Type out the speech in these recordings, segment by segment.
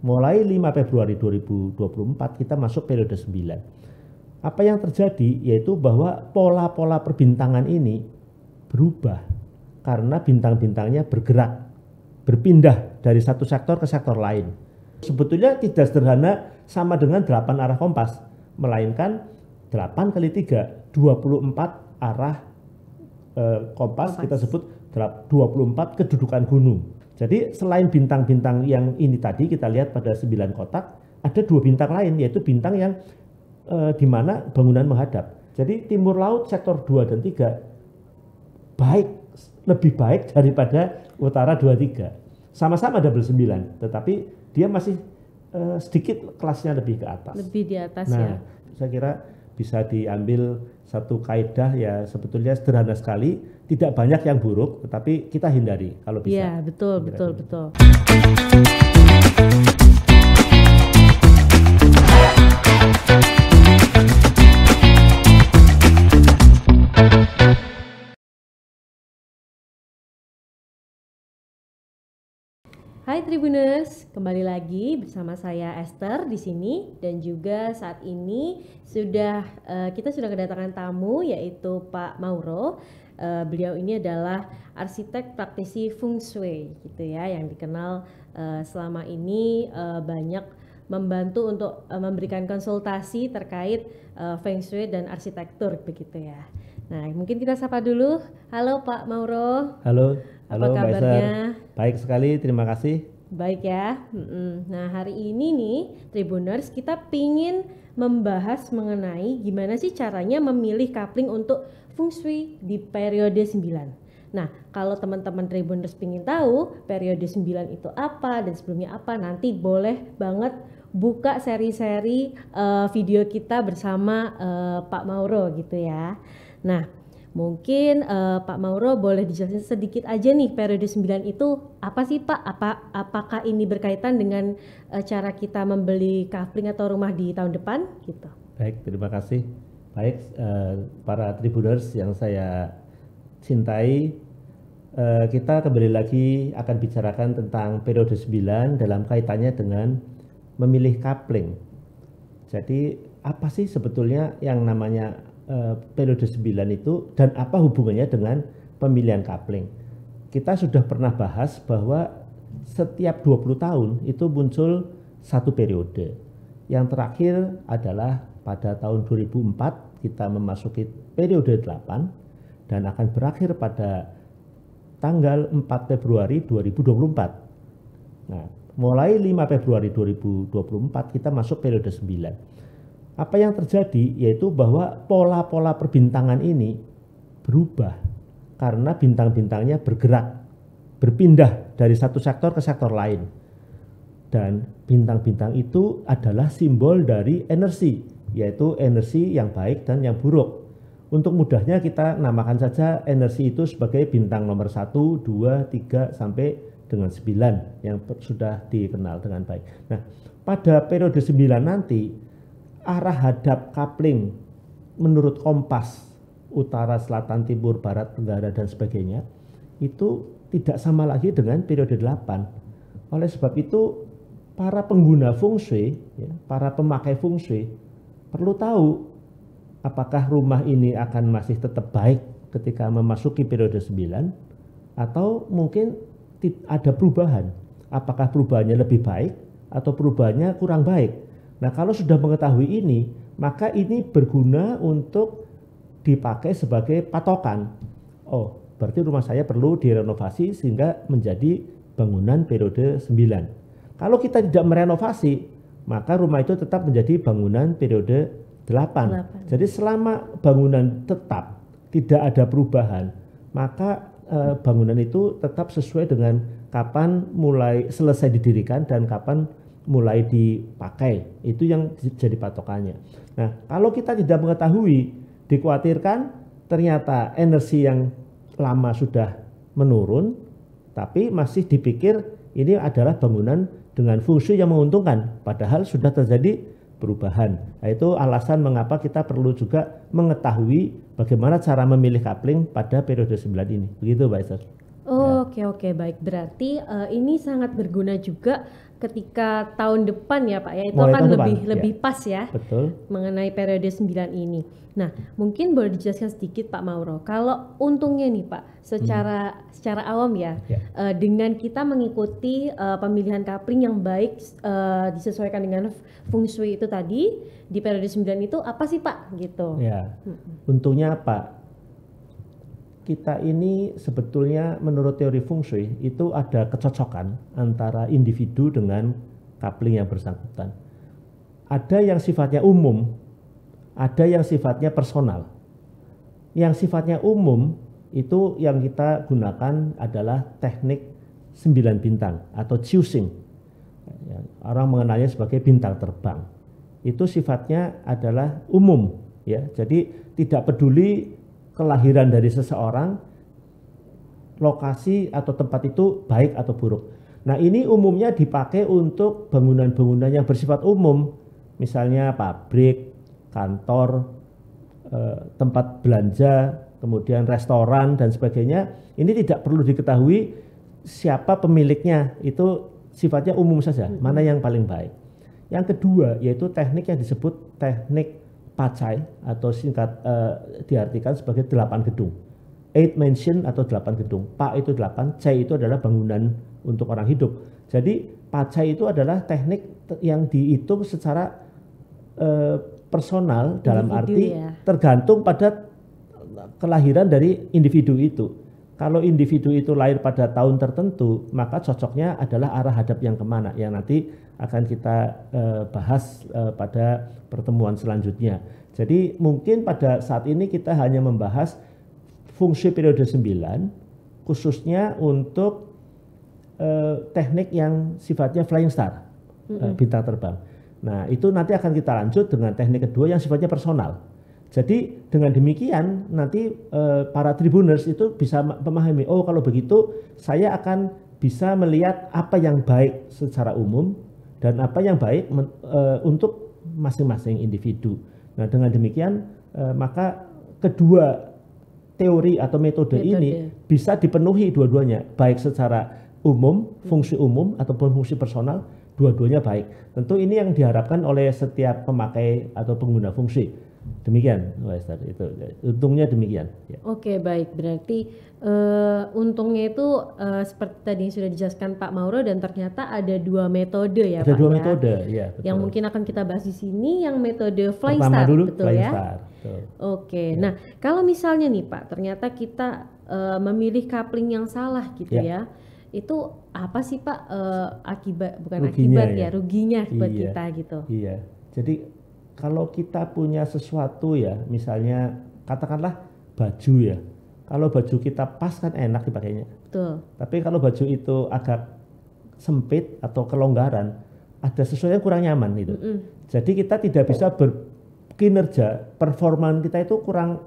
mulai 5 Februari 2024 kita masuk periode 9. Apa yang terjadi yaitu bahwa pola-pola perbintangan ini berubah karena bintang-bintangnya bergerak, berpindah dari satu sektor ke sektor lain. Sebetulnya tidak sederhana sama dengan 8 arah kompas, melainkan 8 kali 3, 24 arah eh, kompas, kompas kita sebut 24 kedudukan gunung. Jadi selain bintang-bintang yang ini tadi kita lihat pada sembilan kotak, ada dua bintang lain yaitu bintang yang e, di mana bangunan menghadap. Jadi timur laut sektor 2 dan 3 baik lebih baik daripada utara 2 3. Sama-sama double 9, tetapi dia masih e, sedikit kelasnya lebih ke atas. Lebih di atas nah, ya. Saya kira bisa diambil satu kaidah ya sebetulnya sederhana sekali tidak banyak yang buruk, tetapi kita hindari kalau bisa. Iya, betul, Hindari. betul, betul. Hai Tribuners, kembali lagi bersama saya Esther di sini dan juga saat ini sudah eh, kita sudah kedatangan tamu yaitu Pak Mauro uh, beliau ini adalah arsitek praktisi feng shui gitu ya yang dikenal uh, selama ini uh, banyak membantu untuk uh, memberikan konsultasi terkait uh, feng shui dan arsitektur begitu ya. Nah, mungkin kita sapa dulu. Halo Pak Mauro. Halo. Halo, Apa kabarnya? Baik sekali, terima kasih. Baik ya. Nah, hari ini nih Tribuners kita pingin membahas mengenai gimana sih caranya memilih coupling untuk feng shui di periode 9. Nah, kalau teman-teman Tribuners pingin tahu periode 9 itu apa dan sebelumnya apa, nanti boleh banget buka seri-seri uh, video kita bersama uh, Pak Mauro gitu ya. Nah, Mungkin uh, Pak Mauro boleh dijelasin sedikit aja nih periode 9 itu apa sih Pak? Apa apakah ini berkaitan dengan uh, cara kita membeli kafling atau rumah di tahun depan gitu? Baik, terima kasih. Baik uh, para tribuners yang saya cintai, uh, kita kembali lagi akan bicarakan tentang periode 9 dalam kaitannya dengan memilih kapling. Jadi apa sih sebetulnya yang namanya eh, periode 9 itu dan apa hubungannya dengan pemilihan kapling. Kita sudah pernah bahas bahwa setiap 20 tahun itu muncul satu periode. Yang terakhir adalah pada tahun 2004 kita memasuki periode 8 dan akan berakhir pada tanggal 4 Februari 2024. Nah, mulai 5 Februari 2024 kita masuk periode 9. Apa yang terjadi yaitu bahwa pola-pola perbintangan ini berubah karena bintang-bintangnya bergerak, berpindah dari satu sektor ke sektor lain. Dan bintang-bintang itu adalah simbol dari energi, yaitu energi yang baik dan yang buruk. Untuk mudahnya kita namakan saja energi itu sebagai bintang nomor 1, 2, 3, sampai dengan 9 yang sudah dikenal dengan baik. Nah, pada periode 9 nanti arah hadap kapling menurut kompas utara, selatan, timur, barat, tenggara dan sebagainya itu tidak sama lagi dengan periode 8. Oleh sebab itu para pengguna feng shui, ya, para pemakai feng shui perlu tahu apakah rumah ini akan masih tetap baik ketika memasuki periode 9 atau mungkin ada perubahan. Apakah perubahannya lebih baik atau perubahannya kurang baik? Nah, kalau sudah mengetahui ini, maka ini berguna untuk dipakai sebagai patokan. Oh, berarti rumah saya perlu direnovasi sehingga menjadi bangunan periode 9. Kalau kita tidak merenovasi, maka rumah itu tetap menjadi bangunan periode 8. 8. Jadi selama bangunan tetap tidak ada perubahan, maka eh, bangunan itu tetap sesuai dengan kapan mulai selesai didirikan dan kapan mulai dipakai. Itu yang jadi patokannya. Nah, kalau kita tidak mengetahui, dikhawatirkan ternyata energi yang lama sudah menurun, tapi masih dipikir ini adalah bangunan dengan fungsi yang menguntungkan, padahal sudah terjadi perubahan. Nah, itu alasan mengapa kita perlu juga mengetahui bagaimana cara memilih kapling pada periode 9 ini. Begitu, Pak Esther. Ya. oke ya. oke baik. Berarti uh, ini sangat berguna juga ketika tahun depan ya Pak ya. Itu Mulai akan lebih depan, lebih ya. pas ya. Betul. Mengenai periode 9 ini. Nah, mungkin boleh dijelaskan sedikit Pak Mauro. Kalau untungnya nih Pak, secara hmm. secara awam ya, ya. Uh, dengan kita mengikuti uh, pemilihan kapling yang baik uh, disesuaikan dengan feng shui itu tadi di periode 9 itu apa sih Pak gitu. Ya. Hmm. Untungnya apa? kita ini sebetulnya menurut teori feng shui itu ada kecocokan antara individu dengan coupling yang bersangkutan. Ada yang sifatnya umum, ada yang sifatnya personal. Yang sifatnya umum itu yang kita gunakan adalah teknik sembilan bintang atau choosing. Ya, orang mengenalnya sebagai bintang terbang. Itu sifatnya adalah umum ya. Jadi tidak peduli kelahiran dari seseorang, lokasi atau tempat itu baik atau buruk. Nah ini umumnya dipakai untuk bangunan-bangunan yang bersifat umum, misalnya pabrik, kantor, e, tempat belanja, kemudian restoran dan sebagainya. Ini tidak perlu diketahui siapa pemiliknya, itu sifatnya umum saja, mana yang paling baik. Yang kedua yaitu teknik yang disebut teknik Pacai atau singkat uh, diartikan sebagai delapan gedung. Eight mansion atau delapan gedung. Pak itu delapan, Cai itu adalah bangunan untuk orang hidup. Jadi Pacai itu adalah teknik yang dihitung secara uh, personal dalam individu arti ya. tergantung pada kelahiran dari individu itu. Kalau individu itu lahir pada tahun tertentu, maka cocoknya adalah arah hadap yang kemana, yang nanti akan kita eh, bahas eh, pada pertemuan selanjutnya. Jadi mungkin pada saat ini kita hanya membahas fungsi periode 9, khususnya untuk eh, teknik yang sifatnya flying star, mm bintang terbang. Nah itu nanti akan kita lanjut dengan teknik kedua yang sifatnya personal jadi dengan demikian nanti eh, para tribuners itu bisa memahami, oh kalau begitu saya akan bisa melihat apa yang baik secara umum dan apa yang baik men, eh, untuk masing-masing individu. Nah dengan demikian eh, maka kedua teori atau metode, metode. ini bisa dipenuhi dua-duanya, baik secara umum, hmm. fungsi umum ataupun fungsi personal, dua-duanya baik. Tentu ini yang diharapkan oleh setiap pemakai atau pengguna fungsi Demikian, Wester. Itu untungnya demikian. Ya. Oke, baik. Berarti uh, untungnya itu uh, seperti tadi sudah dijelaskan Pak Mauro dan ternyata ada dua metode ya, ada Pak. Ada dua ya? metode, ya. Betul. Yang mungkin akan kita bahas di sini yang metode fly Pertama dulu, betul fly ya? oke okay. Oke. Ya. Nah, kalau misalnya nih Pak, ternyata kita uh, memilih coupling yang salah gitu ya. ya itu apa sih Pak uh, akibat bukan ruginya, akibat ya, ya ruginya buat iya, kita gitu. Iya. Jadi kalau kita punya sesuatu ya, misalnya katakanlah baju ya. Kalau baju kita pas kan enak dipakainya. Betul. Tapi kalau baju itu agak sempit atau kelonggaran, ada sesuatu yang kurang nyaman gitu. Mm -hmm. Jadi kita tidak bisa berkinerja, performan kita itu kurang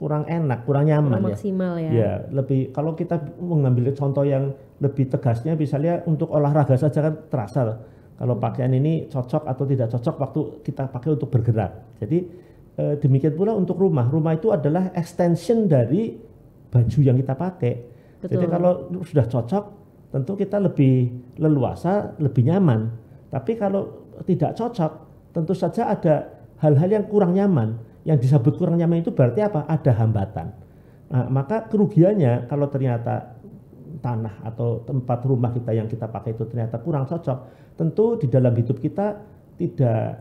kurang enak, kurang nyaman kurang ya. maksimal ya. Ya, lebih kalau kita mengambil contoh yang lebih tegasnya misalnya untuk olahraga saja kan terasa kalau pakaian ini cocok atau tidak cocok waktu kita pakai untuk bergerak. Jadi eh, demikian pula untuk rumah. Rumah itu adalah extension dari baju yang kita pakai. Betul. Jadi kalau sudah cocok, tentu kita lebih leluasa, lebih nyaman. Tapi kalau tidak cocok, tentu saja ada hal-hal yang kurang nyaman. Yang disebut kurang nyaman itu berarti apa? Ada hambatan. Nah, maka kerugiannya kalau ternyata tanah atau tempat rumah kita yang kita pakai itu ternyata kurang cocok, tentu di dalam hidup kita tidak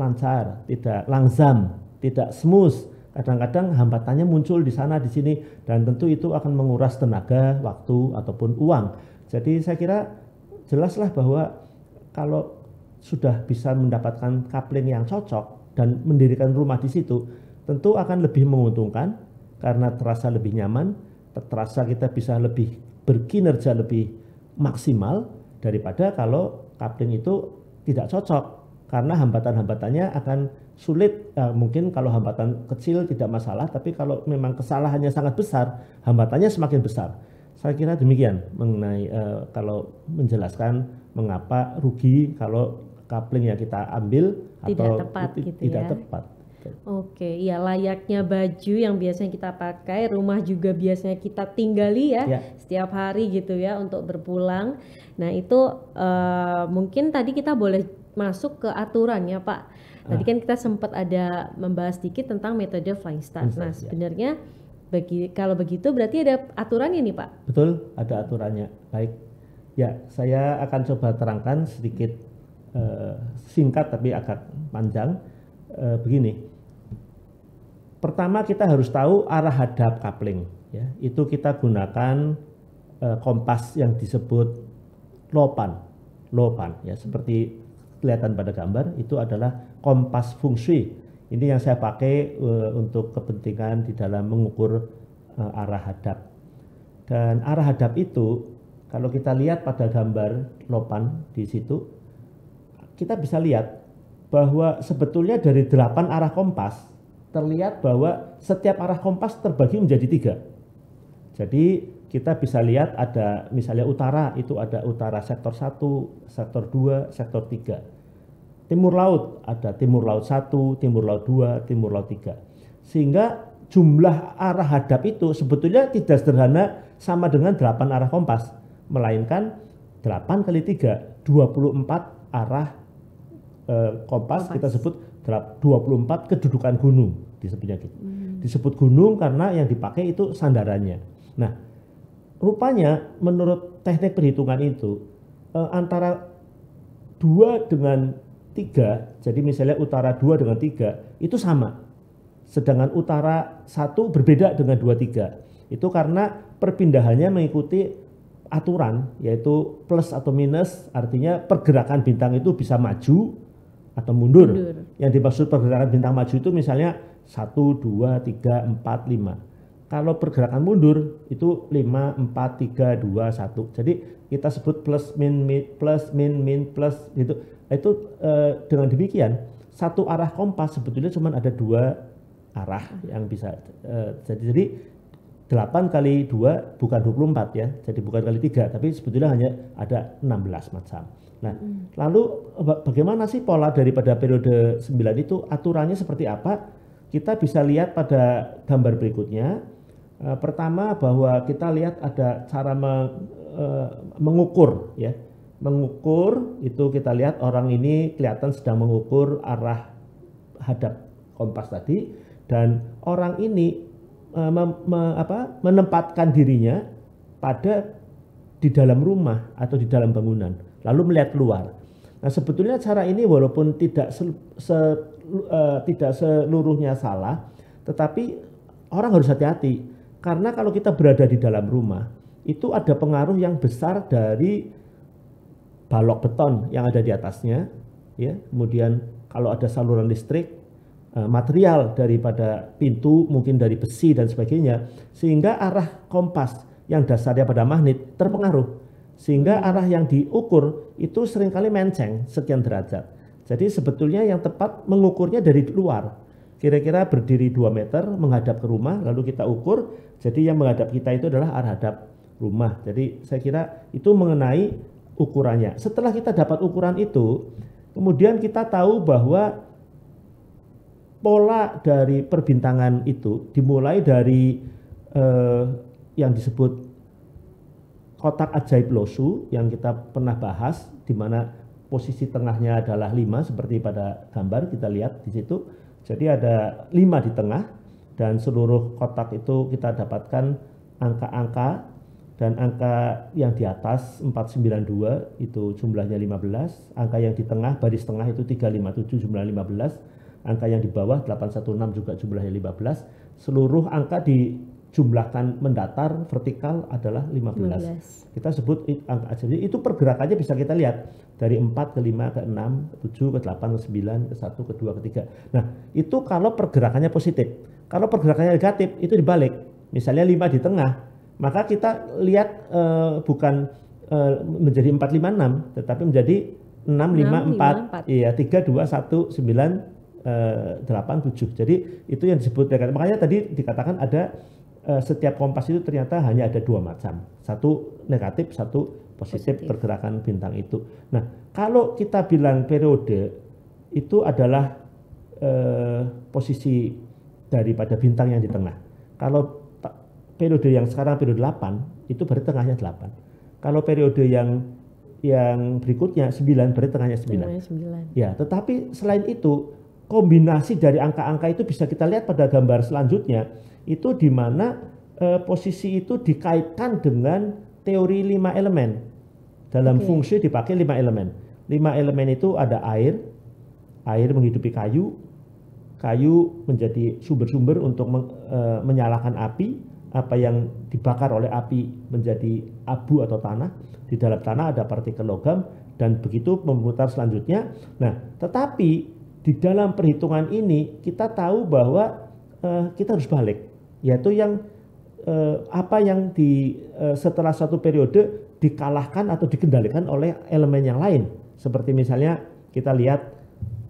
lancar, tidak langsam, tidak smooth. Kadang-kadang hambatannya muncul di sana, di sini, dan tentu itu akan menguras tenaga, waktu, ataupun uang. Jadi saya kira jelaslah bahwa kalau sudah bisa mendapatkan kapling yang cocok dan mendirikan rumah di situ, tentu akan lebih menguntungkan karena terasa lebih nyaman, terasa kita bisa lebih berkinerja lebih maksimal daripada kalau kapling itu tidak cocok karena hambatan-hambatannya akan sulit eh, mungkin kalau hambatan kecil tidak masalah tapi kalau memang kesalahannya sangat besar hambatannya semakin besar saya kira demikian mengenai eh, kalau menjelaskan mengapa rugi kalau kapling yang kita ambil tidak atau tepat, gitu tidak ya. tepat Oke, ya layaknya baju yang biasanya kita pakai, rumah juga biasanya kita tinggali ya, ya. setiap hari gitu ya untuk berpulang. Nah itu uh, mungkin tadi kita boleh masuk ke aturan ya Pak. Tadi ah. kan kita sempat ada membahas sedikit tentang metode flying start. Nah iya. sebenarnya ya. bagi kalau begitu berarti ada aturannya nih Pak. Betul, ada aturannya. Baik, ya saya akan coba terangkan sedikit uh, singkat tapi agak panjang. Uh, begini, Pertama kita harus tahu arah hadap kapling Ya, itu kita gunakan eh, kompas yang disebut lopan, lopan. Ya, seperti kelihatan pada gambar itu adalah kompas fungsi. Ini yang saya pakai eh, untuk kepentingan di dalam mengukur eh, arah hadap. Dan arah hadap itu kalau kita lihat pada gambar lopan di situ, kita bisa lihat bahwa sebetulnya dari delapan arah kompas terlihat bahwa setiap arah kompas terbagi menjadi tiga. Jadi kita bisa lihat ada misalnya utara itu ada utara sektor 1, sektor 2, sektor 3. Timur laut ada timur laut 1, timur laut 2, timur laut 3. Sehingga jumlah arah hadap itu sebetulnya tidak sederhana sama dengan 8 arah kompas, melainkan 8 kali 3, 24 arah eh, kompas, kompas kita sebut 24 kedudukan gunung disebutnya gitu. Hmm. Disebut gunung karena yang dipakai itu sandarannya. Nah, rupanya menurut teknik perhitungan itu eh, antara dua dengan tiga, jadi misalnya utara dua dengan tiga itu sama. Sedangkan utara satu berbeda dengan dua tiga. Itu karena perpindahannya mengikuti aturan yaitu plus atau minus artinya pergerakan bintang itu bisa maju atau mundur. mundur. Yang dimaksud pergerakan bintang maju itu misalnya 1, 2, 3, 4, 5. Kalau pergerakan mundur itu 5, 4, 3, 2, 1. Jadi kita sebut plus, min, min plus, min, min, plus gitu. Itu e, dengan demikian satu arah kompas sebetulnya cuma ada dua arah yang bisa e, jadi jadi 8 kali 2 bukan 24 ya, jadi bukan kali 3, tapi sebetulnya hanya ada 16 macam. Nah, hmm. lalu eh, bagaimana sih pola daripada periode 9 itu aturannya seperti apa? Kita bisa lihat pada gambar berikutnya. E, pertama bahwa kita lihat ada cara me, e, mengukur ya. Mengukur itu kita lihat orang ini kelihatan sedang mengukur arah hadap kompas tadi dan orang ini e, me, me, apa, menempatkan dirinya pada di dalam rumah atau di dalam bangunan lalu melihat keluar. Nah sebetulnya cara ini walaupun tidak se, se, uh, tidak seluruhnya salah, tetapi orang harus hati-hati karena kalau kita berada di dalam rumah itu ada pengaruh yang besar dari balok beton yang ada di atasnya, ya. Kemudian kalau ada saluran listrik, eh, material daripada pintu, mungkin dari besi dan sebagainya, sehingga arah kompas yang dasarnya pada magnet terpengaruh. Sehingga arah yang diukur itu seringkali menceng sekian derajat. Jadi sebetulnya yang tepat mengukurnya dari luar. Kira-kira berdiri 2 meter menghadap ke rumah lalu kita ukur. Jadi yang menghadap kita itu adalah arah hadap rumah. Jadi saya kira itu mengenai ukurannya. Setelah kita dapat ukuran itu, kemudian kita tahu bahwa pola dari perbintangan itu dimulai dari eh, yang disebut kotak ajaib losu yang kita pernah bahas di mana posisi tengahnya adalah 5 seperti pada gambar kita lihat di situ. Jadi ada 5 di tengah dan seluruh kotak itu kita dapatkan angka-angka dan angka yang di atas 492 itu jumlahnya 15, angka yang di tengah baris tengah itu 357 jumlah 15, angka yang di bawah 816 juga jumlahnya 15. Seluruh angka di jumlahkan mendatar vertikal adalah 15. 15. Kita sebut ah, jadi itu pergerakannya bisa kita lihat dari 4 ke 5 ke 6 ke 7 ke 8 ke 9 ke 1 ke 2 ke 3. Nah, itu kalau pergerakannya positif. Kalau pergerakannya negatif itu dibalik. Misalnya 5 di tengah, maka kita lihat uh, bukan uh, menjadi 4 5 6 tetapi menjadi 6 5 4. 4. Iya, 3 2 1 9 8 7. Jadi itu yang disebut makanya tadi dikatakan ada Eh, setiap kompas itu ternyata hanya ada dua macam, satu negatif, satu positif, positif pergerakan bintang itu. Nah, kalau kita bilang periode itu adalah eh, posisi daripada bintang yang di tengah. Kalau periode yang sekarang periode 8 itu berarti tengahnya 8. Kalau periode yang yang berikutnya 9 berarti tengahnya 9. 9. Ya, tetapi selain itu kombinasi dari angka-angka itu bisa kita lihat pada gambar selanjutnya itu di mana e, posisi itu dikaitkan dengan teori lima elemen dalam okay. fungsi dipakai lima elemen lima elemen itu ada air air menghidupi kayu kayu menjadi sumber-sumber untuk men, e, menyalakan api apa yang dibakar oleh api menjadi abu atau tanah di dalam tanah ada partikel logam dan begitu memutar selanjutnya nah tetapi di dalam perhitungan ini kita tahu bahwa uh, kita harus balik, yaitu yang uh, apa yang di uh, setelah satu periode dikalahkan atau dikendalikan oleh elemen yang lain. Seperti misalnya kita lihat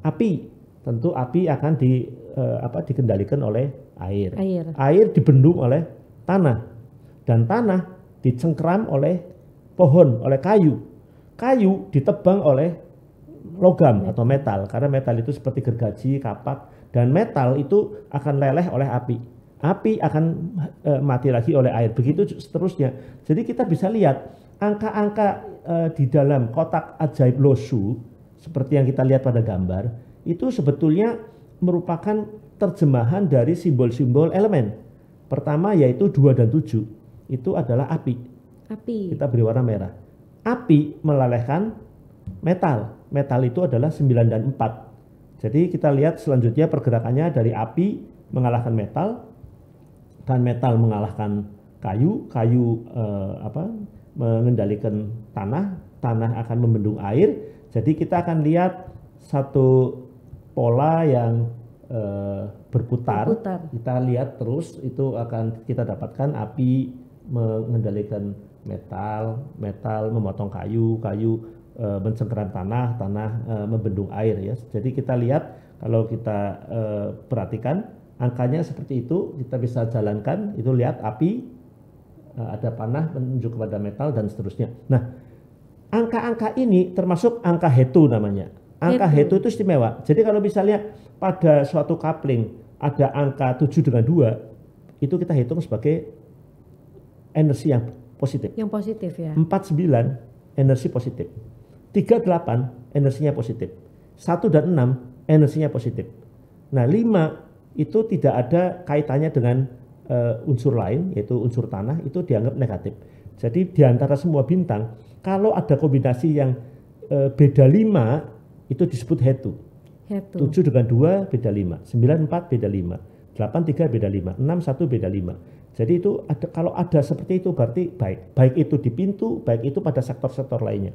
api, tentu api akan di uh, apa dikendalikan oleh air. Air, air dibendung oleh tanah dan tanah dicengkram oleh pohon, oleh kayu. Kayu ditebang oleh logam atau metal karena metal itu seperti gergaji, kapak dan metal itu akan leleh oleh api. Api akan e, mati lagi oleh air. Begitu seterusnya. Jadi kita bisa lihat angka-angka e, di dalam kotak ajaib losu seperti yang kita lihat pada gambar itu sebetulnya merupakan terjemahan dari simbol-simbol elemen. Pertama yaitu dua dan tujuh Itu adalah api. Api. Kita beri warna merah. Api melelehkan metal. Metal itu adalah 9 dan 4. Jadi kita lihat selanjutnya pergerakannya dari api mengalahkan metal dan metal mengalahkan kayu, kayu eh, apa mengendalikan tanah, tanah akan membendung air. Jadi kita akan lihat satu pola yang eh, berputar. berputar. Kita lihat terus itu akan kita dapatkan api mengendalikan metal, metal memotong kayu, kayu mencengkeram eh, tanah, tanah eh, membendung air ya. Jadi kita lihat kalau kita eh, perhatikan angkanya seperti itu, kita bisa jalankan itu lihat api ada panah menuju kepada metal dan seterusnya. Nah, angka-angka ini termasuk angka hetu namanya. Angka hetu. E itu istimewa. Jadi kalau misalnya pada suatu coupling ada angka 7 dengan 2, itu kita hitung sebagai energi yang positif. Yang positif ya. 49 energi positif. 3, 8 energinya positif. 1 dan 6 energinya positif. Nah 5 itu tidak ada kaitannya dengan uh, unsur lain yaitu unsur tanah itu dianggap negatif. Jadi di antara semua bintang kalau ada kombinasi yang uh, beda 5 itu disebut hetu. hetu. 7 dengan 2 beda 5, 9 4 beda 5, 8 3 beda 5, 6 1 beda 5. Jadi itu ada, kalau ada seperti itu berarti baik. Baik itu di pintu, baik itu pada sektor-sektor lainnya.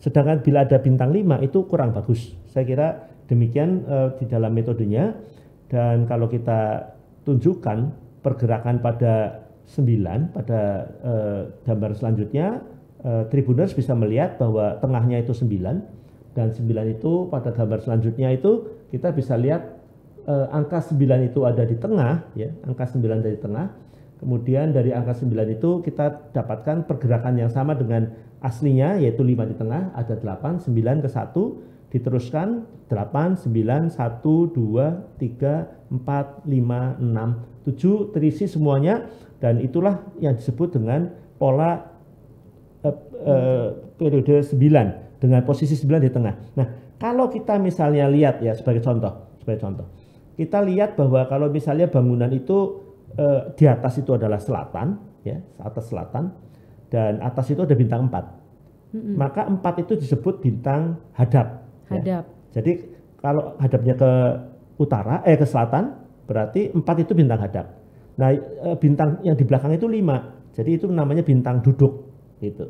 Sedangkan bila ada bintang 5 itu kurang bagus. Saya kira demikian e, di dalam metodenya. Dan kalau kita tunjukkan pergerakan pada 9 pada e, gambar selanjutnya e, tribuners bisa melihat bahwa tengahnya itu 9 dan 9 itu pada gambar selanjutnya itu kita bisa lihat e, angka 9 itu ada di tengah ya, angka 9 dari tengah Kemudian dari angka 9 itu kita dapatkan pergerakan yang sama dengan aslinya yaitu 5 di tengah ada 8, 9 ke 1 diteruskan 8, 9, 1, 2, 3, 4, 5, 6, 7 terisi semuanya dan itulah yang disebut dengan pola eh, eh, periode 9 dengan posisi 9 di tengah. Nah, kalau kita misalnya lihat ya sebagai contoh, sebagai contoh. Kita lihat bahwa kalau misalnya bangunan itu eh, di atas itu adalah selatan, ya, atas selatan, dan atas itu ada bintang empat. Mm -hmm. Maka empat itu disebut bintang hadap. Ya. Hadap. Ya. Jadi kalau hadapnya ke utara, eh ke selatan, berarti empat itu bintang hadap. Nah, eh, bintang yang di belakang itu lima, Jadi itu namanya bintang duduk gitu.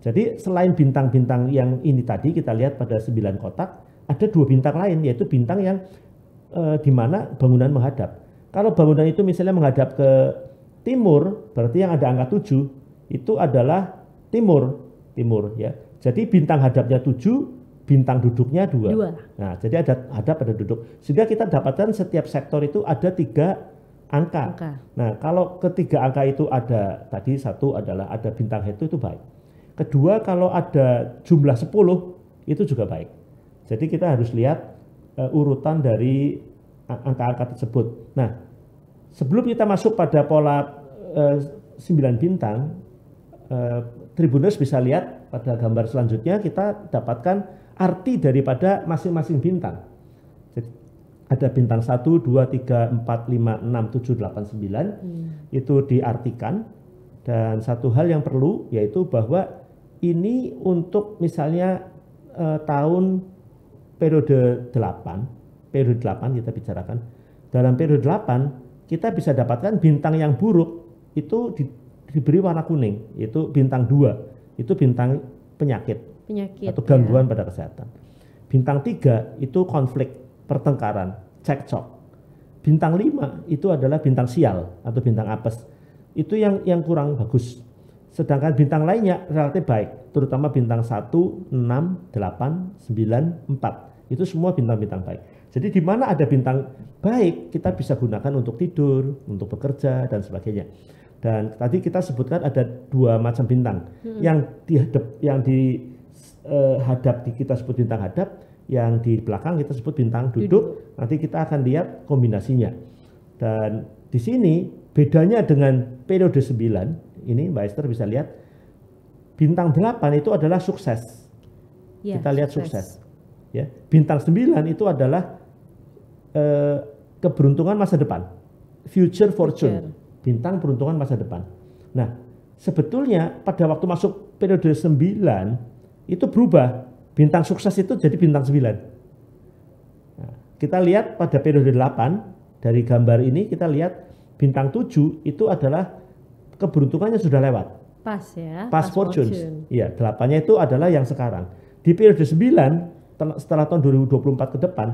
Jadi selain bintang-bintang yang ini tadi kita lihat pada sembilan kotak, ada dua bintang lain yaitu bintang yang e, di mana bangunan menghadap. Kalau bangunan itu misalnya menghadap ke timur, berarti yang ada angka 7 itu adalah timur, timur ya. Jadi bintang hadapnya 7, bintang duduknya 2. Nah, jadi ada ada pada duduk. Sehingga kita dapatkan setiap sektor itu ada tiga angka. angka. Nah, kalau ketiga angka itu ada tadi satu adalah ada bintang itu itu baik. Kedua, kalau ada jumlah 10 itu juga baik. Jadi kita harus lihat uh, urutan dari angka-angka tersebut. Nah, sebelum kita masuk pada pola eh, 9 bintang, uh, tribuners bisa lihat pada gambar selanjutnya kita dapatkan arti daripada masing-masing bintang. Jadi ada bintang 1, 2, 3, 4, 5, 6, 7, 8, 9 hmm. itu diartikan dan satu hal yang perlu yaitu bahwa ini untuk misalnya eh, tahun periode 8, periode 8 kita bicarakan. Dalam periode 8 kita bisa dapatkan bintang yang buruk itu di, diberi warna kuning, itu bintang dua, itu bintang penyakit, penyakit atau gangguan ya. pada kesehatan. Bintang tiga itu konflik, pertengkaran, cekcok. Bintang lima itu adalah bintang sial atau bintang apes. Itu yang yang kurang bagus. Sedangkan bintang lainnya relatif baik, terutama bintang satu, enam, delapan, sembilan, empat, Itu semua bintang-bintang baik. Jadi di mana ada bintang baik, kita bisa gunakan untuk tidur, untuk bekerja dan sebagainya. Dan tadi kita sebutkan ada dua macam bintang. Hmm. Yang dihadap yang di uh, hadap di kita sebut bintang hadap, yang di belakang kita sebut bintang duduk. duduk. Nanti kita akan lihat kombinasinya. Dan di sini bedanya dengan periode 9, ini Mbak Esther bisa lihat bintang 8 itu adalah sukses. Ya, kita lihat sukses. sukses. Ya, bintang 9 itu adalah Eh, keberuntungan masa depan, future fortune, future. bintang peruntungan masa depan. Nah, sebetulnya pada waktu masuk periode 9 itu berubah. Bintang sukses itu jadi bintang 9. Nah, kita lihat pada periode 8 dari gambar ini kita lihat bintang 7 itu adalah keberuntungannya sudah lewat. Pas ya. Pas, pas fortunes. Iya, delapannya itu adalah yang sekarang. Di periode 9 setelah tahun 2024 ke depan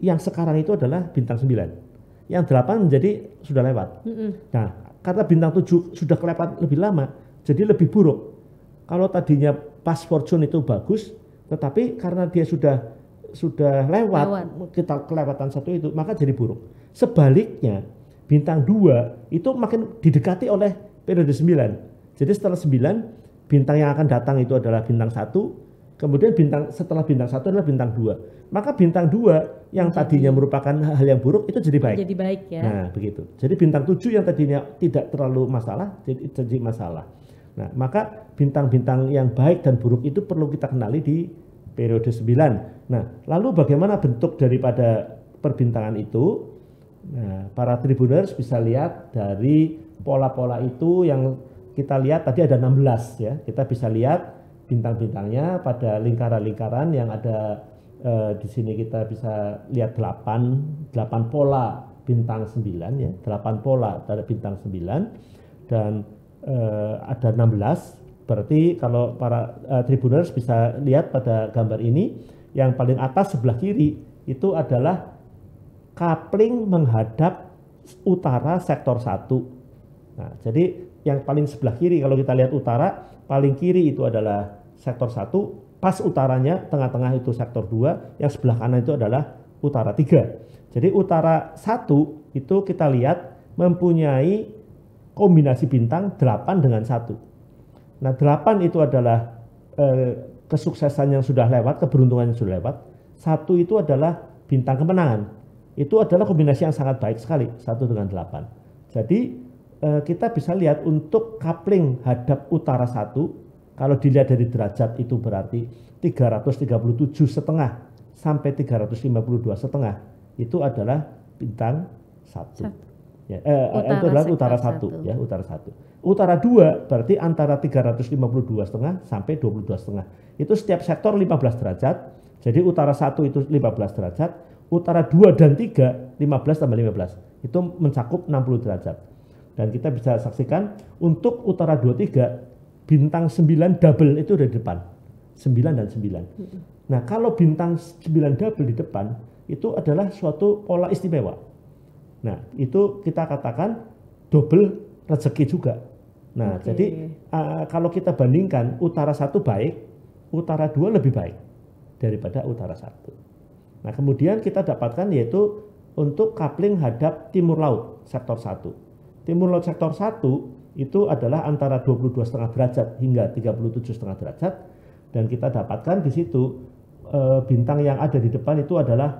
yang sekarang itu adalah bintang 9. Yang 8 menjadi sudah lewat. Mm -hmm. Nah, karena bintang 7 sudah kelewat lebih lama, jadi lebih buruk. Kalau tadinya pas fortune itu bagus, tetapi karena dia sudah sudah lewat, lewat. kita kelewatan satu itu, maka jadi buruk. Sebaliknya, bintang 2 itu makin didekati oleh periode 9. Jadi setelah 9, bintang yang akan datang itu adalah bintang 1, Kemudian bintang setelah bintang satu adalah bintang dua. Maka bintang dua yang tadinya merupakan hal yang buruk itu jadi baik. Jadi baik ya. Nah begitu. Jadi bintang tujuh yang tadinya tidak terlalu masalah jadi, jadi masalah. Nah maka bintang-bintang yang baik dan buruk itu perlu kita kenali di periode sembilan. Nah lalu bagaimana bentuk daripada perbintangan itu? Nah para tribuners bisa lihat dari pola-pola itu yang kita lihat tadi ada 16 ya. Kita bisa lihat bintang-bintangnya pada lingkaran-lingkaran yang ada eh, di sini kita bisa lihat 8 8 pola bintang 9 ya, 8 pola ada bintang 9 dan eh, ada 16. Berarti kalau para eh, tribuners bisa lihat pada gambar ini yang paling atas sebelah kiri itu adalah kapling menghadap utara sektor 1. Nah, jadi yang paling sebelah kiri kalau kita lihat utara, paling kiri itu adalah sektor 1, pas utaranya tengah-tengah itu sektor 2, yang sebelah kanan itu adalah utara 3. Jadi utara 1 itu kita lihat mempunyai kombinasi bintang 8 dengan 1. Nah 8 itu adalah eh, kesuksesan yang sudah lewat, keberuntungan yang sudah lewat. Satu itu adalah bintang kemenangan. Itu adalah kombinasi yang sangat baik sekali, satu dengan delapan. Jadi eh, kita bisa lihat untuk coupling hadap utara satu kalau dilihat dari derajat itu berarti 337 setengah sampai 352 setengah itu adalah bintang satu. Ya, eh, eh, utara itu adalah utara satu, satu, ya utara satu. Utara dua berarti antara 352 setengah sampai 22 setengah. Itu setiap sektor 15 derajat. Jadi utara satu itu 15 derajat, utara dua dan tiga 15 tambah 15 itu mencakup 60 derajat dan kita bisa saksikan untuk utara 23 bintang 9 double itu ada di depan. 9 dan 9. Nah, kalau bintang 9 double di depan itu adalah suatu pola istimewa. Nah, itu kita katakan double rezeki juga. Nah, okay. jadi uh, kalau kita bandingkan utara satu baik, utara dua lebih baik daripada utara satu. Nah, kemudian kita dapatkan yaitu untuk coupling hadap timur laut sektor satu. Timur laut sektor satu itu adalah antara 22,5 derajat hingga 37,5 derajat dan kita dapatkan di situ e, bintang yang ada di depan itu adalah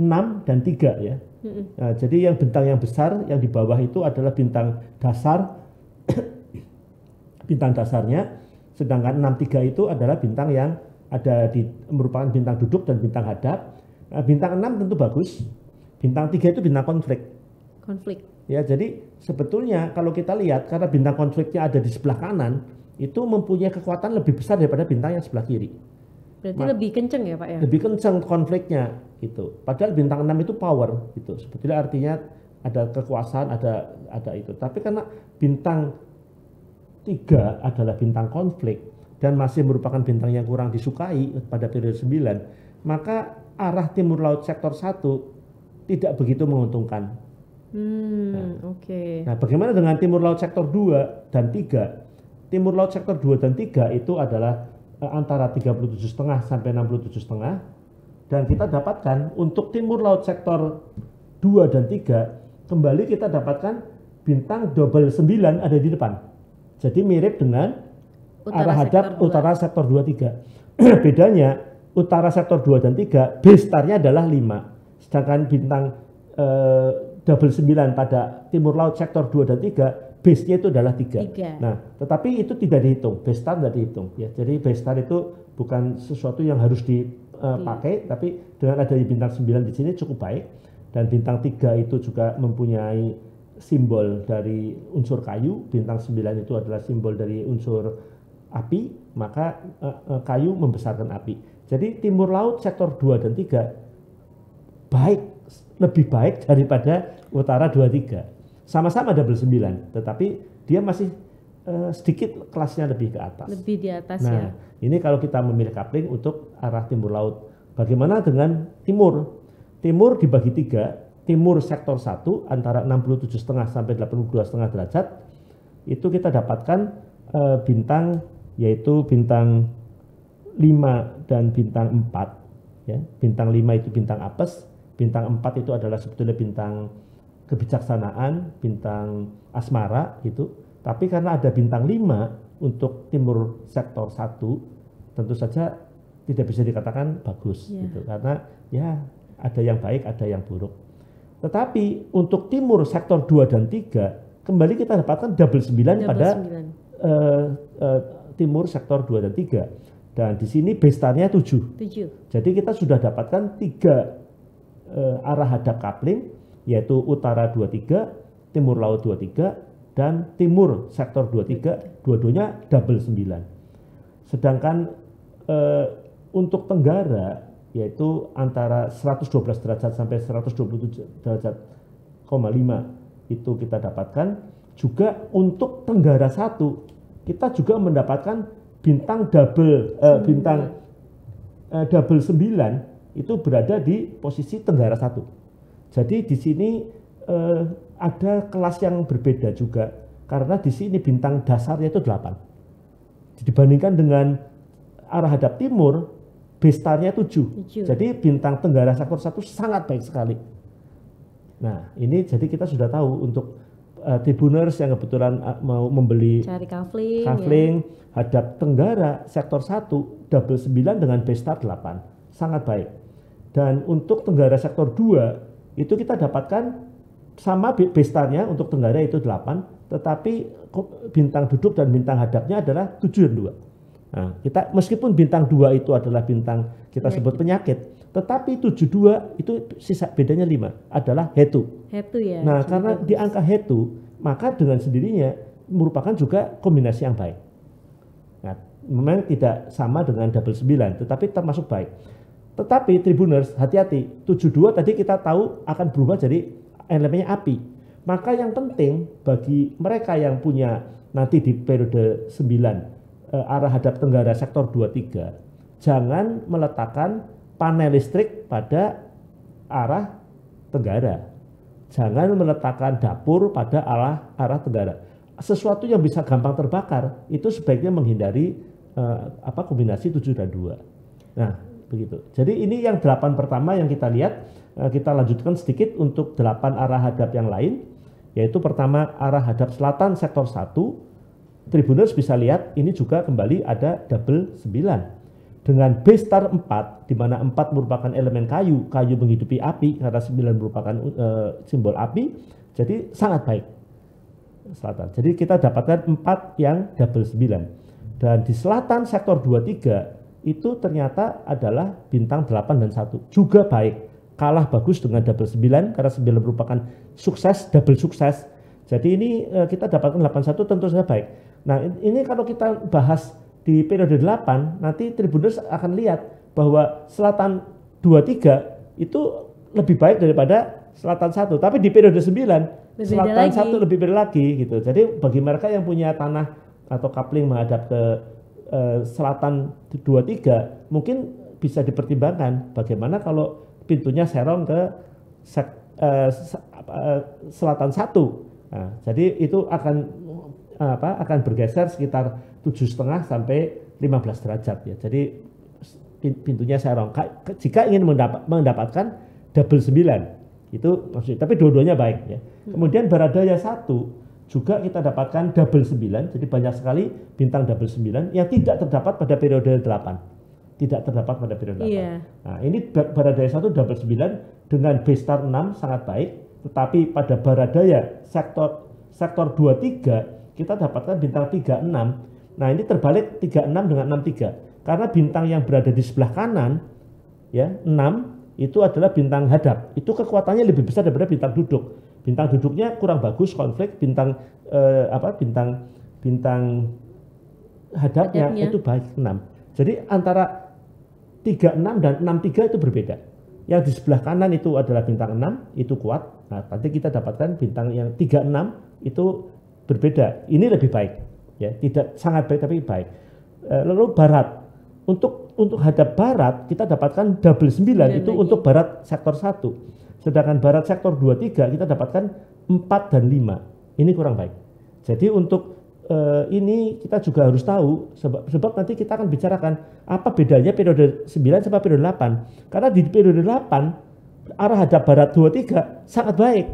6 dan 3 ya. Nah, jadi yang bintang yang besar yang di bawah itu adalah bintang dasar bintang dasarnya sedangkan tiga itu adalah bintang yang ada di merupakan bintang duduk dan bintang hadap. Nah, bintang 6 tentu bagus. Bintang 3 itu bintang konflik. Konflik. Ya, jadi sebetulnya kalau kita lihat karena bintang konfliknya ada di sebelah kanan, itu mempunyai kekuatan lebih besar daripada bintang yang sebelah kiri. Berarti Ma lebih kenceng ya, Pak ya? Lebih kenceng konfliknya itu. Padahal bintang 6 itu power gitu. Sebetulnya artinya ada kekuasaan, ada ada itu. Tapi karena bintang 3 adalah bintang konflik dan masih merupakan bintang yang kurang disukai pada periode 9, maka arah timur laut sektor 1 tidak begitu menguntungkan Hmm, nah, oke. Okay. Nah, bagaimana dengan timur laut sektor 2 dan 3? Timur laut sektor 2 dan 3 itu adalah eh, antara 37,5 sampai 67,5 dan kita dapatkan untuk timur laut sektor 2 dan 3 kembali kita dapatkan bintang double 9 ada di depan. Jadi mirip dengan utara arah hadap utara sektor 2 3. Bedanya utara sektor 2 dan 3 base star-nya adalah 5. Sedangkan bintang eh, double 9 pada timur laut sektor 2 dan 3, base-nya itu adalah 3. 3. Nah, tetapi itu tidak dihitung, base star tidak dihitung ya. Jadi base star itu bukan sesuatu yang harus dipakai, eh, hmm. tapi dengan adanya bintang 9 di sini cukup baik dan bintang 3 itu juga mempunyai simbol dari unsur kayu, bintang 9 itu adalah simbol dari unsur api, maka uh, kayu membesarkan api. Jadi timur laut sektor 2 dan 3 baik lebih baik daripada utara 23. Sama-sama double 9, tetapi dia masih uh, sedikit kelasnya lebih ke atas. Lebih di atas nah, ya. Ini kalau kita memilih coupling untuk arah timur laut. Bagaimana dengan timur? Timur dibagi tiga, timur sektor 1 antara 67,5 sampai setengah derajat itu kita dapatkan uh, bintang yaitu bintang 5 dan bintang 4 ya. Bintang 5 itu bintang apes, bintang 4 itu adalah sebetulnya bintang kebijaksanaan, bintang asmara gitu. Tapi karena ada bintang 5 untuk timur sektor 1, tentu saja tidak bisa dikatakan bagus yeah. gitu karena ya ada yang baik, ada yang buruk. Tetapi untuk timur sektor 2 dan 3 kembali kita dapatkan double 9 double pada 9. Uh, uh, timur sektor 2 dan 3. Dan di sini bestanya 7. 7. Jadi kita sudah dapatkan tiga uh, arah hadap kapling yaitu utara 23, timur laut 23 dan timur sektor 23, dua-duanya double 9. Sedangkan uh, untuk tenggara yaitu antara 112 derajat sampai 127 derajat, koma 5 itu kita dapatkan juga untuk tenggara 1 kita juga mendapatkan bintang double uh, bintang uh, double 9 itu berada di posisi Tenggara satu. Jadi di sini eh, ada kelas yang berbeda juga karena di sini bintang dasarnya itu 8. Dibandingkan dengan arah hadap timur, bestarnya 7. 7. Jadi bintang Tenggara Sakur satu sangat baik sekali. Nah, ini jadi kita sudah tahu untuk uh, tribuners yang kebetulan eh, mau membeli cari kafling, kafling ya. hadap Tenggara sektor 1 double 9 dengan bestar 8. Sangat baik. Dan untuk Tenggara sektor 2 itu kita dapatkan sama bestarnya untuk Tenggara itu 8, tetapi bintang duduk dan bintang hadapnya adalah 7 dan 2. Nah, kita meskipun bintang 2 itu adalah bintang kita sebut penyakit, tetapi 72 itu sisa bedanya 5 adalah hetu. Hetu ya. Nah, karena di angka hetu, maka dengan sendirinya merupakan juga kombinasi yang baik. Nah, memang tidak sama dengan double 9, tetapi termasuk baik. Tetapi Tribuners, hati-hati, 72 tadi kita tahu akan berubah jadi elemennya api. Maka yang penting bagi mereka yang punya nanti di periode 9 eh, arah hadap tenggara sektor 23, jangan meletakkan panel listrik pada arah tenggara. Jangan meletakkan dapur pada arah arah tenggara. Sesuatu yang bisa gampang terbakar itu sebaiknya menghindari eh, apa kombinasi 7 dan 2. Nah, begitu. Jadi ini yang delapan pertama yang kita lihat eh, kita lanjutkan sedikit untuk delapan arah hadap yang lain yaitu pertama arah hadap selatan sektor satu Tribuners bisa lihat ini juga kembali ada double 9 dengan B star 4 di mana 4 merupakan elemen kayu kayu menghidupi api karena 9 merupakan e, simbol api jadi sangat baik selatan jadi kita dapatkan 4 yang double 9 dan di selatan sektor 23 itu ternyata adalah bintang 8 dan 1. Juga baik. Kalah bagus dengan double 9 karena 9 merupakan sukses, double sukses. Jadi ini eh, kita dapatkan 81 tentu saja baik. Nah, ini kalau kita bahas di periode 8, nanti Tribuners akan lihat bahwa selatan 23 itu lebih baik daripada selatan 1. Tapi di periode 9 lebih selatan satu 1 lebih baik lagi gitu. Jadi bagi mereka yang punya tanah atau kapling menghadap ke Eh, selatan 23 mungkin bisa dipertimbangkan bagaimana kalau pintunya serong ke sek, eh, eh selatan 1. Nah, jadi itu akan apa akan bergeser sekitar tujuh setengah sampai 15 derajat ya. Jadi pintunya serong. Jika ingin mendapat, mendapatkan double 9 itu maksudnya. Tapi dua-duanya baik ya. Hmm. Kemudian baradaya satu juga kita dapatkan double 9, jadi banyak sekali bintang double 9 yang tidak terdapat pada periode 8. Tidak terdapat pada periode yeah. Nah, ini baradaya 1 double 9 dengan B star 6 sangat baik, tetapi pada baradaya sektor sektor 23 kita dapatkan bintang 36. Nah, ini terbalik 36 dengan 63. Karena bintang yang berada di sebelah kanan ya, 6 itu adalah bintang hadap. Itu kekuatannya lebih besar daripada bintang duduk bintang duduknya kurang bagus konflik bintang eh, apa bintang bintang hadapnya, hadapnya. itu baik 6 jadi antara 36 dan 63 itu berbeda yang di sebelah kanan itu adalah bintang 6 itu kuat nah nanti kita dapatkan bintang yang 36 itu berbeda ini lebih baik ya tidak sangat baik tapi baik eh, lalu barat untuk untuk hadap barat kita dapatkan double 9 itu lagi. untuk barat sektor 1 Sedangkan barat sektor 23 kita dapatkan 4 dan 5. Ini kurang baik. Jadi untuk uh, ini kita juga harus tahu sebab, sebab nanti kita akan bicarakan apa bedanya periode 9 sama periode 8. Karena di periode 8 arah hadap barat 23 sangat baik.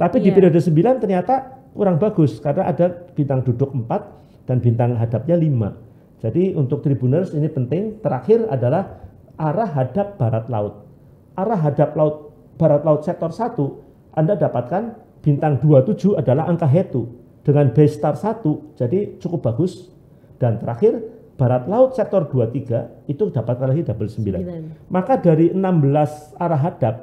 Tapi yeah. di iya. periode 9 ternyata kurang bagus karena ada bintang duduk 4 dan bintang hadapnya 5. Jadi untuk tribuners ini penting. Terakhir adalah arah hadap barat laut. Arah hadap laut barat laut sektor 1, Anda dapatkan bintang 27 adalah angka hetu. Dengan base star 1, jadi cukup bagus. Dan terakhir, barat laut sektor 23 itu dapat lagi double 9. 9. Maka dari 16 arah hadap,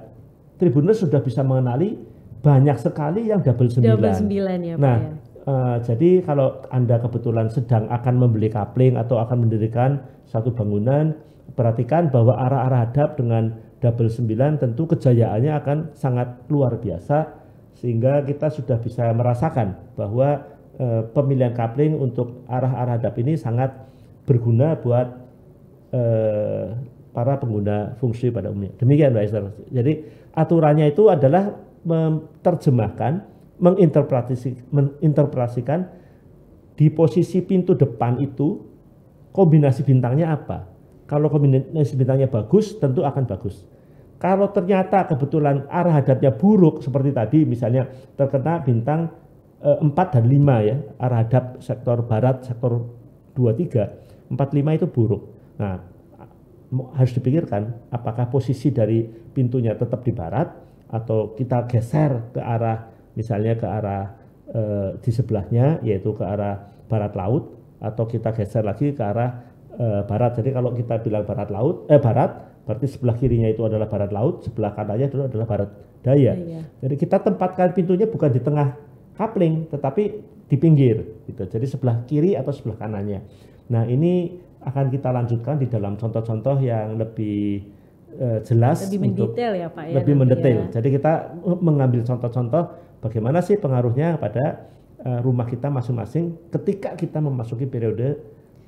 Tribuners sudah bisa mengenali banyak sekali yang double 9. Double 9 ya nah, ya. Uh, jadi kalau Anda kebetulan sedang akan membeli kapling atau akan mendirikan satu bangunan, perhatikan bahwa arah-arah hadap dengan double 9 tentu kejayaannya akan sangat luar biasa sehingga kita sudah bisa merasakan bahwa e, pemilihan kapling untuk arah-arah hadap ini sangat berguna buat e, para pengguna fungsi pada umumnya. Demikian Mbak Esther. Jadi aturannya itu adalah menerjemahkan, menginterpretasikan di posisi pintu depan itu kombinasi bintangnya apa. Kalau kombinasi bintangnya bagus, tentu akan bagus. Kalau ternyata kebetulan arah hadapnya buruk seperti tadi misalnya terkena bintang e, eh, 4 dan 5 ya, arah hadap sektor barat, sektor 2 3, 4 5 itu buruk. Nah, harus dipikirkan apakah posisi dari pintunya tetap di barat atau kita geser ke arah misalnya ke arah e, di sebelahnya yaitu ke arah barat laut atau kita geser lagi ke arah eh, barat. Jadi kalau kita bilang barat laut, eh barat, berarti sebelah kirinya itu adalah barat laut, sebelah kanannya itu adalah barat daya. Iya. Jadi kita tempatkan pintunya bukan di tengah kapling, tetapi di pinggir. Gitu. Jadi sebelah kiri atau sebelah kanannya. Nah ini akan kita lanjutkan di dalam contoh-contoh yang lebih eh, jelas lebih untuk mendetail ya Pak ya lebih mendetail. Ya. Jadi kita mengambil contoh-contoh bagaimana sih pengaruhnya pada eh, rumah kita masing-masing ketika kita memasuki periode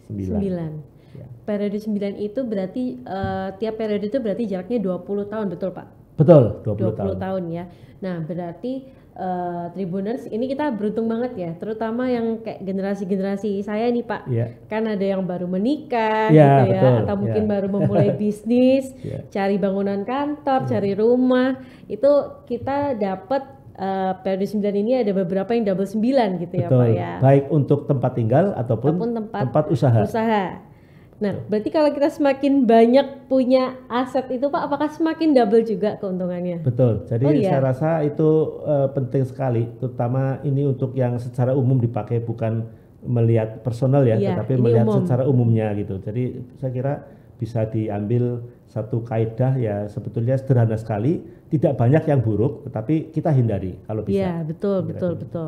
9. 9. Ya. Periode 9 itu berarti uh, tiap periode itu berarti jaraknya 20 tahun betul Pak? Betul, 20, 20 tahun. tahun ya. Nah, berarti uh, Tribuners ini kita beruntung banget ya, terutama yang kayak generasi-generasi saya nih Pak. Yeah. Kan ada yang baru menikah yeah, gitu ya betul. atau mungkin yeah. baru memulai bisnis, yeah. cari bangunan kantor, yeah. cari rumah. Itu kita dapat uh, eh, periode 9 ini ada beberapa yang double 9 gitu Betul. ya Pak ya. Baik untuk tempat tinggal ataupun, ataupun tempat, tempat usaha. Usaha. Nah, berarti kalau kita semakin banyak punya aset itu, Pak, apakah semakin double juga keuntungannya? Betul. Jadi oh, iya? saya rasa itu uh, penting sekali, terutama ini untuk yang secara umum dipakai bukan melihat personal ya, ya tetapi melihat umum. secara umumnya gitu. Jadi saya kira bisa diambil satu kaidah ya sebetulnya sederhana sekali, tidak banyak yang buruk, tetapi kita hindari kalau bisa. Iya, betul, gitu. betul, betul,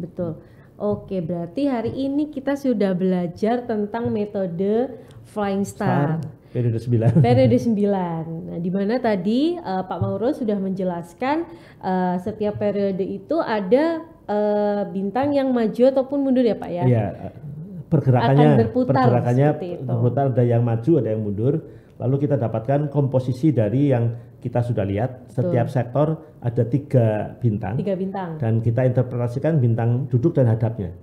betul, betul. Oke, berarti hari ini kita sudah belajar tentang metode flying star. periode 9. Periode 9. Nah, di mana tadi uh, Pak Mauro sudah menjelaskan uh, setiap periode itu ada uh, bintang yang maju ataupun mundur ya, Pak ya? Iya. Pergerakannya akan berputar pergerakannya berputar ada yang maju, ada yang mundur Lalu kita dapatkan komposisi dari yang kita sudah lihat setiap sektor ada tiga bintang. Tiga bintang. Dan kita interpretasikan bintang duduk dan hadapnya.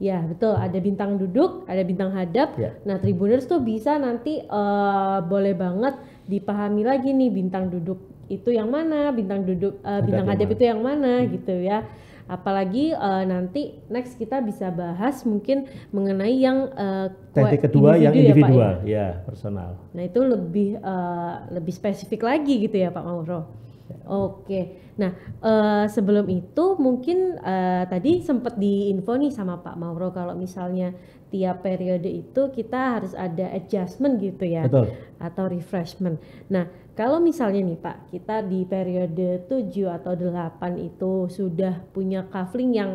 Ya betul, ada bintang duduk, ada bintang hadap. Ya. Nah tribuners tuh bisa nanti uh, boleh banget dipahami lagi nih bintang duduk itu yang mana, bintang duduk uh, bintang hadap, hadap itu yang mana hmm. gitu ya. Apalagi uh, nanti next kita bisa bahas mungkin mengenai yang uh, eh, teknik kedua individu yang individual, ya, ya? ya. personal. Nah itu lebih uh, lebih spesifik lagi gitu ya Pak Mauro. Ya. Oke, nah uh, sebelum itu mungkin uh, tadi sempat diinfo nih sama Pak Mauro kalau misalnya tiap periode itu kita harus ada adjustment gitu ya, Betul. atau refreshment. Nah kalau misalnya nih Pak, kita di periode 7 atau 8 itu sudah punya kavling yang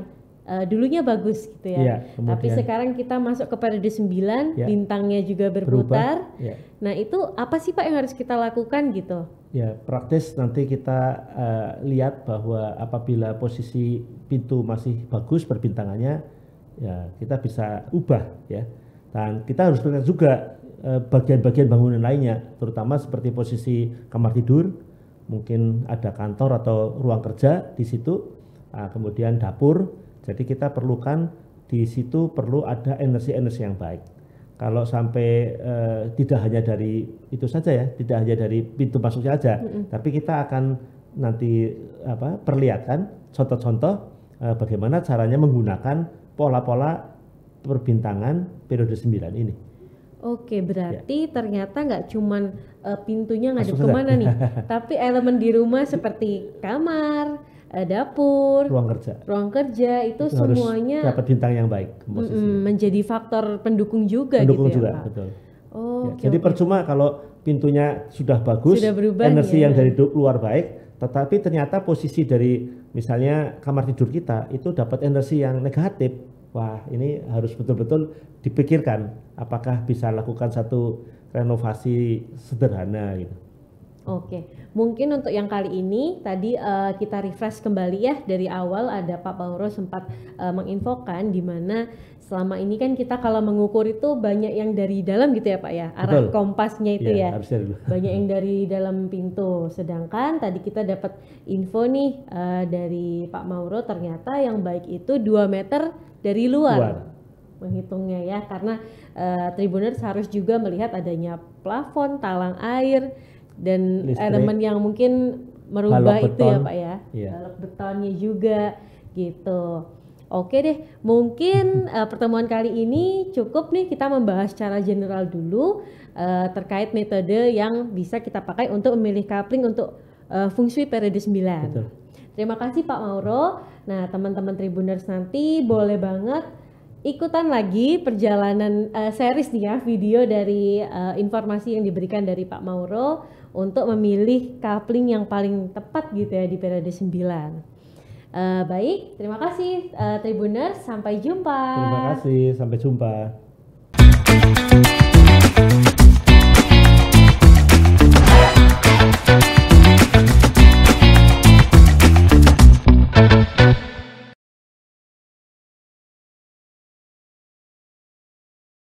uh, dulunya bagus gitu ya. ya Tapi sekarang kita masuk ke periode 9, ya. bintangnya juga berputar. ya. Nah, itu apa sih Pak yang harus kita lakukan gitu? Ya, praktis nanti kita uh, lihat bahwa apabila posisi pintu masih bagus perbintangannya ya kita bisa ubah ya. Dan kita harus melihat juga Eh, bagian-bagian bangunan lainnya, terutama seperti posisi kamar tidur, mungkin ada kantor atau ruang kerja di situ, ah, kemudian dapur. Jadi kita perlukan di situ perlu ada energi-energi yang baik. Kalau sampai eh, tidak hanya dari itu saja ya, tidak hanya dari pintu masuknya saja, mm -hmm. tapi kita akan nanti apa perlihatkan contoh-contoh eh, bagaimana caranya menggunakan pola-pola perbintangan periode 9 ini. Oke, iya. berarti ya. ternyata nggak cuman uh, pintunya ngadep kemana nih, tapi elemen di rumah seperti kamar, eh, dapur, ruang kerja, ruang kerja itu, itu semuanya dapat bintang yang baik, mm menjadi faktor pendukung juga, gitu pendukung gitu juga, betul. Oh, jadi okay. percuma kalau pintunya sudah bagus, sudah berubah, energi ya? yang dari luar baik, tetapi ternyata posisi dari misalnya kamar tidur kita itu dapat energi yang negatif, wah ini harus betul-betul dipikirkan apakah bisa lakukan satu renovasi sederhana gitu. Oke, mungkin untuk yang kali ini tadi uh, kita refresh kembali ya dari awal ada Pak Pauro sempat uh, menginfokan di mana selama ini kan kita kalau mengukur itu banyak yang dari dalam gitu ya Pak ya arah Betul. kompasnya itu iya, ya, ya. banyak yang dari dalam pintu. Sedangkan tadi kita dapat info nih uh, dari Pak Mauro ternyata yang baik itu 2 meter dari luar, luar. menghitungnya ya karena uh, tribuners harus juga melihat adanya plafon, talang air dan Listrik. elemen yang mungkin merubah itu ya Pak ya. Yeah. betonnya juga gitu. Oke deh, mungkin uh, pertemuan kali ini cukup nih kita membahas secara general dulu uh, terkait metode yang bisa kita pakai untuk memilih coupling untuk uh, fungsi periode 9. Betul. Terima kasih Pak Mauro. Nah, teman-teman Tribuners nanti boleh banget ikutan lagi perjalanan uh, series nih ya video dari uh, informasi yang diberikan dari Pak Mauro untuk memilih coupling yang paling tepat gitu ya di periode 9. Uh, eh, baik, terima kasih uh, Tribuners, sampai jumpa. Terima kasih, sampai jumpa.